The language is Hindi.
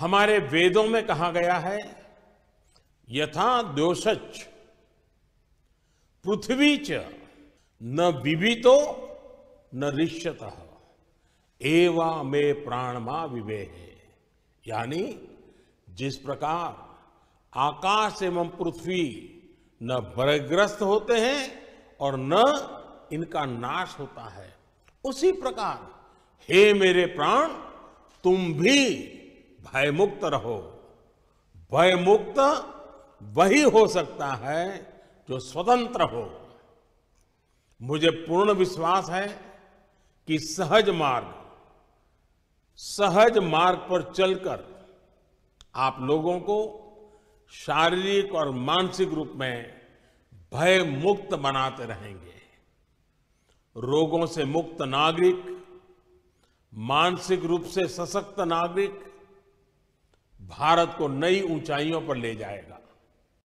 हमारे वेदों में कहा गया है यथा दोषच पृथ्वी च न विवितो न ऋष्यत एवा मे प्राणमा है यानी जिस प्रकार आकाश एवं पृथ्वी न बरग्रस्त होते हैं और न इनका नाश होता है उसी प्रकार हे मेरे प्राण तुम भी भयमुक्त रहो भयमुक्त वही हो सकता है जो स्वतंत्र हो मुझे पूर्ण विश्वास है कि सहज मार्ग सहज मार्ग पर चलकर आप लोगों को शारीरिक और मानसिक रूप में भय मुक्त बनाते रहेंगे रोगों से मुक्त नागरिक मानसिक रूप से सशक्त नागरिक भारत को नई ऊंचाइयों पर ले जाएगा